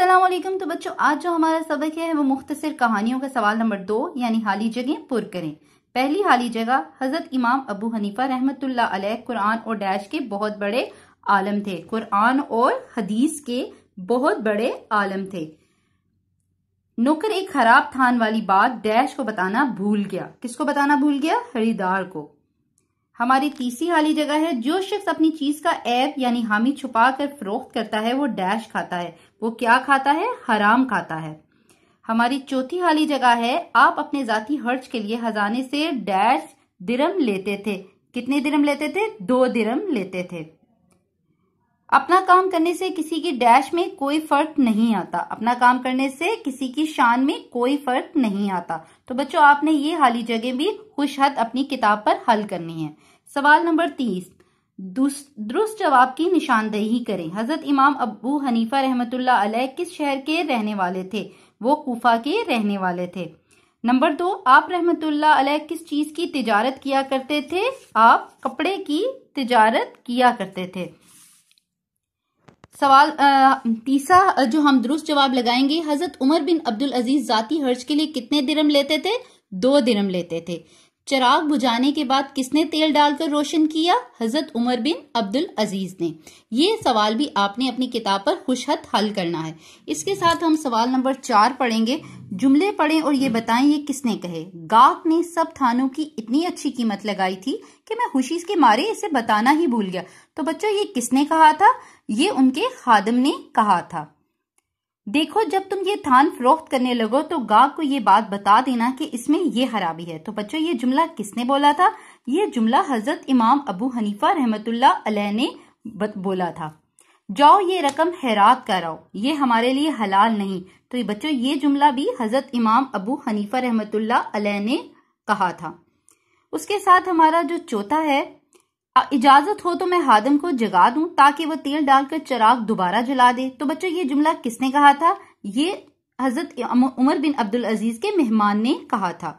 असलम तो बच्चों आज जो हमारा सबक है वो मुख्तसर कहानियों का सवाल नंबर दो यानी हाली जगह पुर करें पहली हाली जगह हजरत इमाम अबू हनीफा रहमतुल्ला अलैह कुरान और डैश के बहुत बड़े आलम थे कुरान और हदीस के बहुत बड़े आलम थे नौकर एक खराब थान वाली बात डैश को बताना भूल गया किसको बताना भूल गया खरीदार को हमारी तीसरी हाली जगह है जो शख्स अपनी चीज का ऐप यानी हामी छुपा कर फरोख्त करता है वो डैश खाता है वो क्या खाता है हराम खाता है हमारी चौथी हाली जगह है आप अपने जाती हर्ज के लिए हजाने से डैश दिरम लेते थे कितने दिरम लेते थे दो दिरम लेते थे अपना काम करने से किसी की डैश में कोई फर्क नहीं आता अपना काम करने से किसी की शान में कोई फर्क नहीं आता तो बच्चों आपने ये हाली जगह भी खुश हद अपनी किताब पर हल करनी है सवाल नंबर तीस दुरुस्त जवाब की निशानदेही करें हजरत इमाम अबू हनीफा रहमतुल्ला अलैह किस शहर के रहने वाले थे वो कोफा के रहने वाले थे नंबर दो आप रहमतुल्ला अलैह किस चीज की तिजारत किया करते थे आप कपड़े की तिजारत किया करते थे सवाल तीसरा जो हम दुरुस्त जवाब लगाएंगे हजरत उमर बिन अब्दुल अजीज जाती हर्ज के लिए कितने दिरम लेते थे दो दिरम लेते थे चराग बुझाने के बाद किसने तेल डालकर रोशन किया हजरत उमर बिन अब्दुल अजीज ने ये सवाल भी आपने अपनी किताब पर खुशहत हल करना है इसके साथ हम सवाल नंबर चार पढ़ेंगे जुमले पढ़ें और ये बताएं ये किसने कहे गाक ने सब थानों की इतनी अच्छी कीमत लगाई थी कि मैं खुशी के मारे इसे बताना ही भूल गया तो बच्चों ये किसने कहा था ये उनके खादम ने कहा था देखो जब तुम ये थान फरोख्त करने लगो तो गाहक को ये बात बता देना कि इसमें ये हराबी है तो बच्चों ये जुमला किसने बोला था ये जुमला हजरत इमाम अबू हनीफा रहमतुल्ला अलैह ने बोला था जाओ ये रकम हैरात कराओ ये हमारे लिए हलाल नहीं तो ये बच्चों ये जुमला भी हजरत इमाम अबू हनीफा रहमतुल्ला अलैह ने कहा था उसके साथ हमारा जो चौथा है इजाजत हो तो मैं हादम को जगा दूं ताकि वो तेल डालकर चराग दोबारा जला दे तो बच्चों ये जुमला किसने कहा था ये हजरत उमर बिन अब्दुल अजीज के मेहमान ने कहा था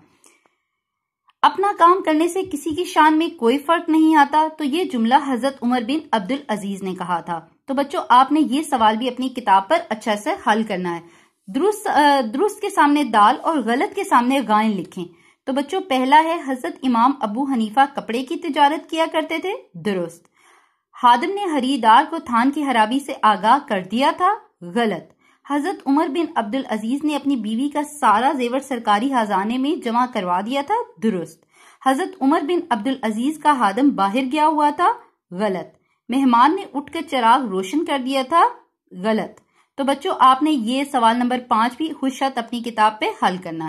अपना काम करने से किसी की शान में कोई फर्क नहीं आता तो ये जुमला हजरत उमर बिन अब्दुल अजीज ने कहा था तो बच्चों आपने ये सवाल भी अपनी किताब पर अच्छा से हल करना है दुरुस्त दुरुस्त के सामने दाल और गलत के सामने गायन लिखें तो बच्चों पहला है हजरत इमाम अबू हनीफा कपड़े की तिजारत किया करते थे दुरुस्त हादम ने हरीदार को थान की हराबी से आगाह कर दिया था गलत हजरत उमर बिन अब्दुल अजीज ने अपनी बीवी का सारा जेवर सरकारी खजाने में जमा करवा दिया था दुरुस्त हजरत उमर बिन अब्दुल अजीज का हादम बाहर गया हुआ था गलत मेहमान ने उठकर चिराग रोशन कर दिया था गलत तो बच्चों आपने ये सवाल नंबर पांच भी खुशत अपनी किताब पे हल करना है